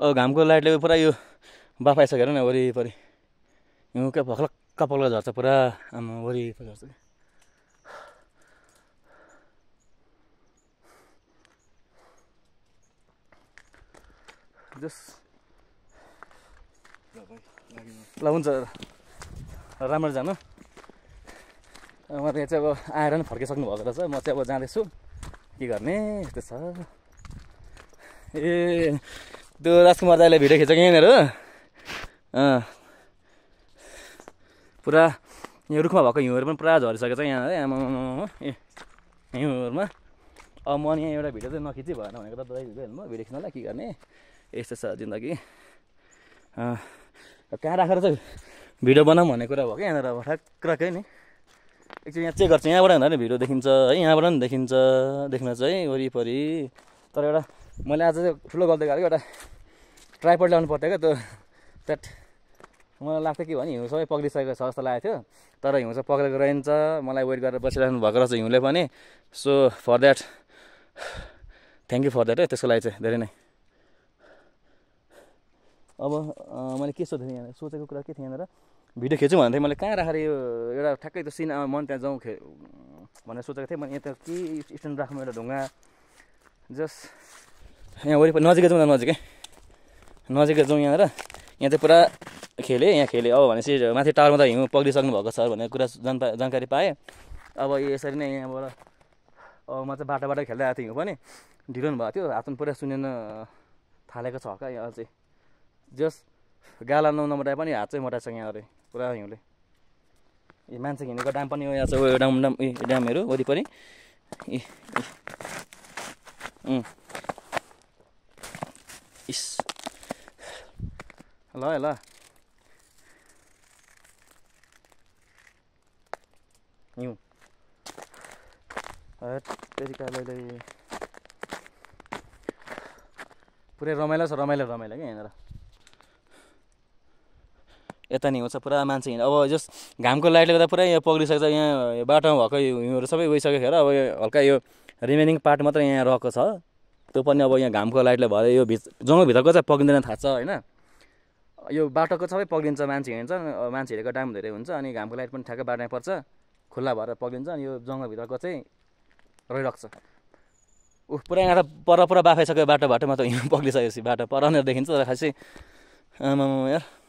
घामको लाइटले पुरा यो बाफाइसकेर हेर न वरिपरि हिउँ क्या भक्लक्क पक्ल झर्छ पुरा आमा वरिपरि झर्छ क्या ल हुन्छ राम्रो जानु म त्यहाँ चाहिँ अब आएर नि फर्किसक्नु भएको रहेछ म चाहिँ अब जाँदैछु के गर्ने यस्तो छ ए त्यो राजकुमार दाईले भिडियो खिच्छ खिचेको यहाँनिर पुरा यहाँ रुखमा भएको हिउँहरू पनि पुरा झरिसकेको छ यहाँ है आमा ए हिउँहरूमा अब म यहाँ एउटा भिडियो चाहिँ नखिचि भएन भनेको त दाई भिडियो हेर्नु भिडियो खिच्नलाई के गर्ने यस्तो छ जिन्दगी कहाँ राखेर चाहिँ भिडियो बनाऊँ भन्ने कुरा भयो क्या यहाँनिर अब ठ्याक्कै नि एकचोटि यहाँ चेक गर्छ यहाँबाट हुँदा नि भिडियो देखिन्छ है यहाँबाट पनि देखिन्छ देख्न चाहिँ वरिपरि तर एउटा मैले आज चाहिँ ठुलो गल्ती गरेको एउटा ट्राइपोड ल्याउनु पर्थ्यो क्या त्यो द्याट मलाई लाग्थ्यो कि भने हिउँ सबै पक्रिसकेको छ जस्तो लागेको थियो तर हिउँ चाहिँ पक्रेको रहन्छ मलाई वेट गरेर बसिरहनु भएको रहेछ हिउँले पनि so for that thank you for that है त्यसको लागि चाहिँ धेरै नै अब मैले के सोधेको यहाँनिर सोचेको कुरा के थियो यहाँनिर भिडियो खिचौँ थिएँ मैले कहाँ राखेर यो एउटा ठ्याक्कै त्यो सिन मन त्यहाँ जाउँ खे भनेर सोचेको थिएँ मैले यहाँ यता के स्ट्यान्ड राख्नु एउटा ढुङ्गा जस्ट यहाँ वरिपरि नजिकै जाउँ न नजिकै नजिकै जाउँ र यहाँ चाहिँ पुरा खेले यहाँ खेले अब भनेपछि माथि टावरमा त हिउँ पक्रिसक्नु भएको छ भनेर कुरा जानपा जानकारी पाएँ अब यसरी नै यहाँबाट अब म चाहिँ बाटो बाटो खेल्दै आएको थिएँ हिउँ पनि ढिलो भएको थियो हात पुरा सुनेन थालेको छ हका यहाँ अझै जस गाला नौ नम्बर पनि हात चाहिँ मोटाएछ यहाँ अरे पुरा हिउँले ए मान्छे हिँडेको डाम पनि हो यहाँ चाहिँ उयो डाम डाम उयो ड्यामहरू वरिपरि ए इस ल ल हिउँ तरिकाले पुरै रमाइलो छ रमाइलो रमाइलो क्या यहाँनिर यता नि हुन्छ पुरा मान्छे हिँड अब जस घामको लाइटले गर्दा पुरै यहाँ पग्लिसक्छ यहाँ बाटोमा भएको हिउँहरू सबै गइसकेको खेर अब यो हल्का यो रिमेनिङ पार्ट मात्रै यहाँ रहेको छ त्यो पनि अब यहाँ घामको लाइटले भयो यो भित्र जङ्गलभित्रको चाहिँ पक्रिँदैन थाहा छ होइन यो बाटोको सबै पग्लिन्छ मान्छे हिँड्छ मान्छे हिँडेको टाइम धेरै हुन्छ अनि घामको लाइट पनि ठ्याक्कै बाटो पर्छ खुल्ला भएर पग्लिन्छ अनि यो जङ्गलभित्रको चाहिँ रहिरहेको छ ऊ पुरा यहाँ त परपर बाफाइसक्यो बाटोबाट म त हिउँ पग्लिसकेपछि बाटो नै देखिन्छ तर खासै आमा यार